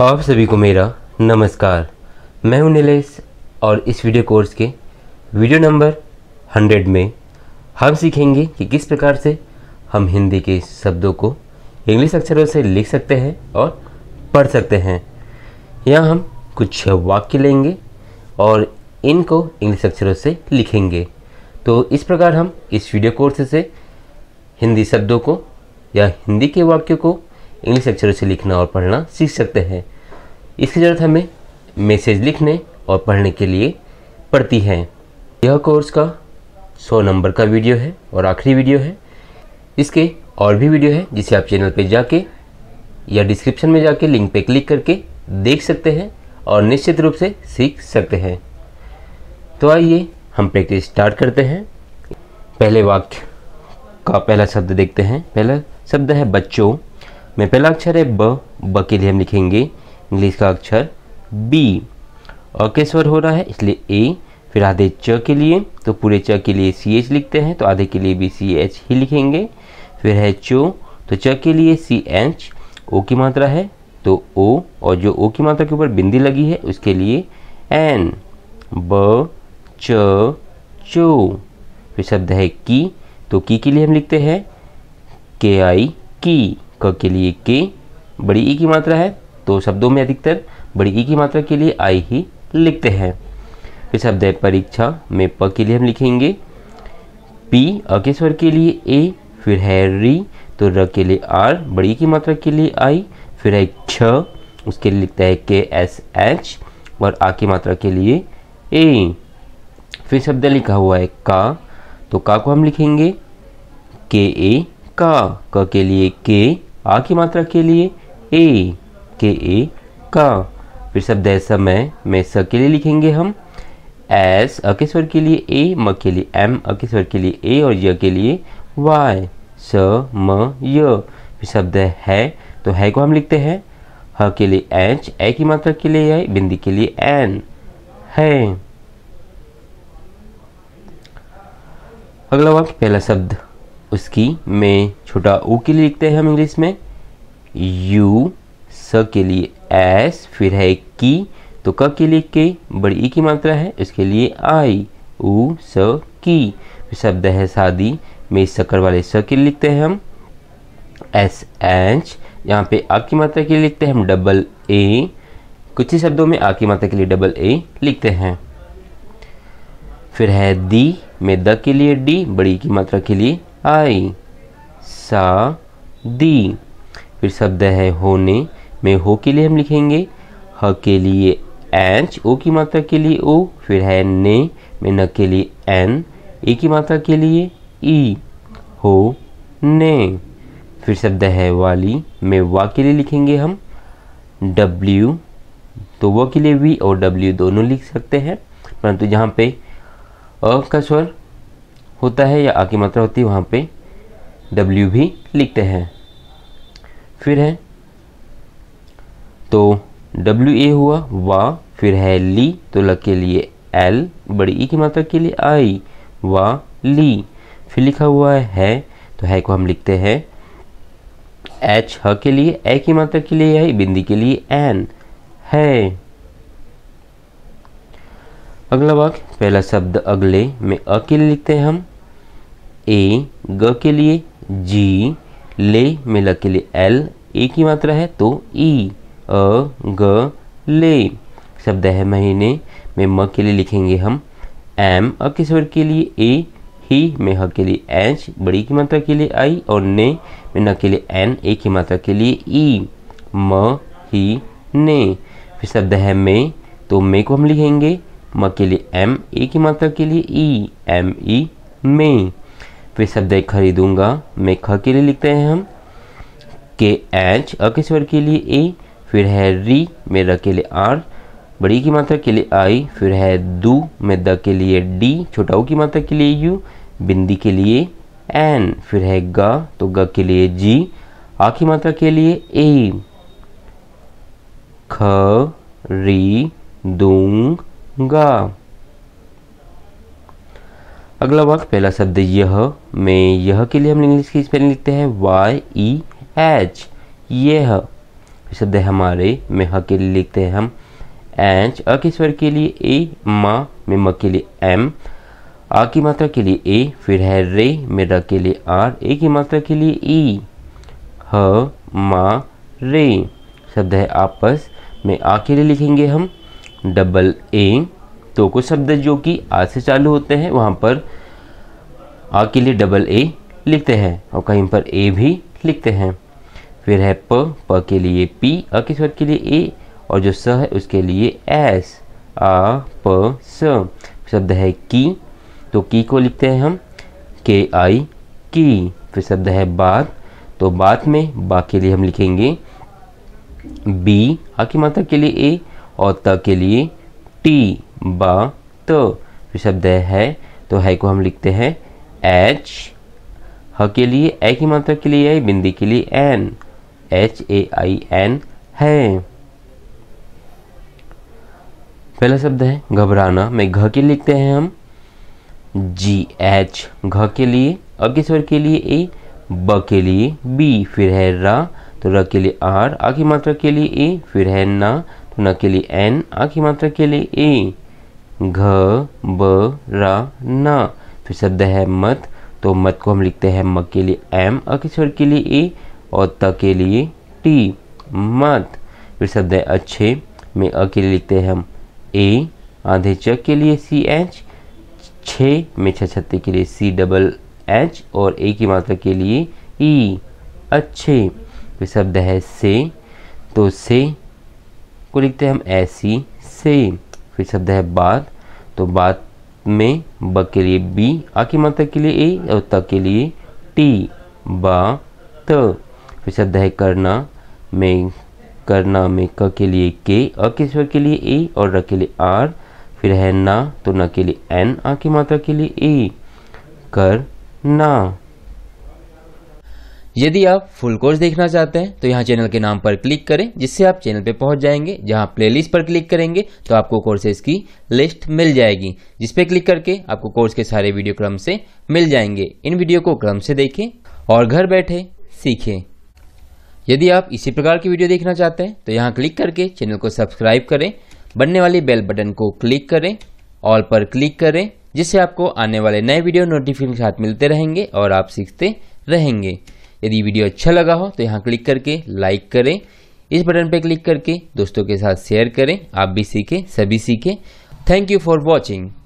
आप सभी को मेरा नमस्कार मैं हूं नीलेश और इस वीडियो कोर्स के वीडियो नंबर 100 में हम सीखेंगे कि किस प्रकार से हम हिंदी के शब्दों को इंग्लिश अक्षरों से लिख सकते हैं और पढ़ सकते हैं यहाँ हम कुछ वाक्य लेंगे और इनको इंग्लिश अक्षरों से लिखेंगे तो इस प्रकार हम इस वीडियो कोर्स से हिंदी शब्दों को या हिंदी के वाक्यों को इंग्लिश अक्षरों से लिखना और पढ़ना सीख सकते हैं इसकी ज़रूरत हमें मैसेज लिखने और पढ़ने के लिए पड़ती है यह कोर्स का 100 नंबर का वीडियो है और आखिरी वीडियो है इसके और भी वीडियो है जिसे आप चैनल पर जाके या डिस्क्रिप्शन में जाके लिंक पर क्लिक करके देख सकते हैं और निश्चित रूप से सीख सकते हैं तो आइए हम प्रैक्टिस स्टार्ट करते हैं पहले वाक्य का पहला शब्द देखते हैं पहला शब्द है बच्चों में पहला अक्षर है ब ब के लिए हम लिखेंगे इंग्लिश का अक्षर बी ओके स्वर हो रहा है इसलिए ए फिर आधे च के लिए तो पूरे च के लिए सी एच लिखते हैं तो आधे के लिए भी सी एच ही लिखेंगे फिर है चो तो च के लिए सी एच ओ की मात्रा है तो ओ और जो ओ की मात्रा के ऊपर बिंदी लगी है उसके लिए एन ब च चो फिर शब्द है की तो की के लिए हम लिखते हैं के आई की क के लिए के बड़ी ई e की मात्रा है तो शब्दों में अधिकतर बड़ी ई की मात्रा के लिए आई ही लिखते हैं फिर शब्द है परीक्षा में प के लिए हम लिखेंगे पी अकेश्वर के लिए ए फिर है री तो र के लिए आर बड़ी की मात्रा के लिए आई फिर है छ उसके लिए लिखता है के एस एच और आ की मात्रा के लिए ए फिर शब्द लिखा हुआ है का तो का को हम लिखेंगे के ए का क के लिए के आ की मात्रा के लिए ए के ए का फिर शब्द समय में स के लिए लिखेंगे हम एस अकेश्वर के लिए ए म के लिए एम अकेश्वर के लिए ए और य के लिए वाई स म य फिर शब्द है तो है को हम लिखते हैं ह के लिए एच ए की मात्रा के लिए आई बिंदी के लिए एन है अगला वाक्य पहला शब्द उसकी में छोटा ऊ के लिए लिखते हैं हम इंग्लिश में यू स के लिए एस फिर है की तो क के लिए के बड़ी ई e की मात्रा है इसके लिए आई उ स की शब्द है शादी में सकर वाले स के लिए लिखते हैं हम एस एच यहाँ पे आ की मात्रा के लिए लिखते हैं हम डबल ए कुछ ही शब्दों में आ की मात्रा के लिए डबल ए लिखते हैं फिर है दी में द के लिए डी बड़ी e की मात्रा के लिए आई सा दी फिर शब्द है होने में हो के लिए हम लिखेंगे ह के लिए एच ओ की मात्रा के लिए ओ फिर है ने में न के लिए एन ए की मात्रा के लिए ई हो ने फिर शब्द है वाली में वा के लिए लिखेंगे हम डब्ल्यू तो व के लिए वी और डब्ल्यू दोनों लिख सकते हैं परंतु जहाँ पे अ का स्वर होता है या आ की मात्रा होती है वहाँ पे डब्ल्यू भी लिखते हैं फिर है तो डब्ल्यू ए हुआ वा फिर है ली तो ल के लिए एल बड़ी ई e की मात्रा के लिए आई वा ली फिर लिखा हुआ है, है तो है को हम लिखते हैं एच ह के लिए ए की मात्रा के लिए आई बिंदी के लिए एन है अगला वाक्य पहला शब्द अगले में अ के लिए लिखते हैं हम ए ग के लिए जी ले में ल के लिए एल ए की मात्रा है तो ई e। अ ग ले शब्द है महीने में म के लिए लिखेंगे हम एम अकेश्वर के लिए ए ही में ह के लिए एच बड़ी की मात्रा के लिए आई और ने में न के लिए एन ए की मात्रा के लिए ई म ही ने फिर शब्द है मे तो मे को हम लिखेंगे म के लिए एम ए की मात्रा के लिए ई एम ई मे फिर शब्द है खरीदूंगा मैं ख के लिए लिखते हैं हम के एच अकेश्वर के लिए ए फिर है री में र के लिए आर बड़ी की मात्रा के लिए आई फिर है दू में द के लिए डी छोटाऊ की मात्रा के लिए यू बिंदी के लिए एन फिर है ग तो ग के लिए जी आ की मात्रा के लिए ए ख री ग अगला वाक्य पहला शब्द यह में यह के लिए हम इंग्लिश की स्पेलिंग लिखते हैं वाई ई एच यह शब्द है हमारे में ह के लिए लिखते हैं हम एंच अ के स्वर के लिए ए मा में म के लिए एम आ की मात्रा के लिए ए फिर है रे में र के लिए आर ए की मात्रा के लिए ई ह मा रे शब्द है आपस में आ के लिए लिखेंगे हम डबल ए तो कुछ शब्द जो कि आ से चालू होते हैं वहाँ पर आ के लिए डबल ए लिखते हैं और कहीं पर ए भी लिखते हैं फिर है प प के लिए पी अ के स्वर के लिए ए और जो स है उसके लिए एस आ प स शब्द है की तो की को लिखते हैं हम के आई की फिर शब्द है बात तो बात में बा के लिए हम लिखेंगे बी आ की मात्रा के लिए ए और त के लिए टी बा त फिर शब्द है तो है को हम लिखते हैं एच ह के लिए ए की मात्रा के लिए आई बिंदी के लिए N H A I N है पहला शब्द है घबराना में घ के लिखते हैं हम जी एच घ के लिए अग्ञेश्वर के लिए ए ब के लिए बी फिर है रा तो र के लिए आर आ की मात्रा के लिए ए फिर है ना तो न के लिए एन आ की मात्रा के लिए ए घ ब रा ना फिर शब्द है मत तो मत को हम लिखते हैं म के लिए एम अक्षर के लिए ए और त के लिए टी मत फिर शब्द है अच्छे में अ के लिए लिखते हैं हम ए आधे चक के लिए सी एच छ में छत्ते के लिए सी डबल एच और ए की मात्रा के लिए ई अच्छे फिर शब्द है से तो से को लिखते हैं हम ऐसी से फिर शब्द है बात तो बात में ब के लिए बी आ की मात्रा के लिए ए और त के लिए टी बा त साथ है करना में करना में क के लिए के अ के स्वर के लिए ए और र के लिए आर फिर है ना तो न के लिए एन आ की मात्रा के लिए ए कर ना यदि आप फुल कोर्स देखना चाहते हैं तो यहाँ चैनल के नाम पर क्लिक करें जिससे आप चैनल पर पहुंच जाएंगे जहाँ प्लेलिस्ट पर क्लिक करेंगे तो आपको कोर्सेज की लिस्ट मिल जाएगी जिस पे क्लिक करके आपको कोर्स के सारे वीडियो क्रम से मिल जाएंगे इन वीडियो को क्रम से देखें और घर बैठे सीखें यदि आप इसी प्रकार की वीडियो देखना चाहते हैं तो यहाँ क्लिक करके चैनल को सब्सक्राइब करें बनने वाले बेल बटन को क्लिक करें ऑल पर क्लिक करें जिससे आपको आने वाले नए वीडियो नोटिफिकेशन के साथ मिलते रहेंगे और आप सीखते रहेंगे यदि वीडियो अच्छा लगा हो तो यहाँ क्लिक करके लाइक करें इस बटन पर क्लिक करके दोस्तों के साथ शेयर करें आप भी सीखें सभी सीखें थैंक यू फॉर वॉचिंग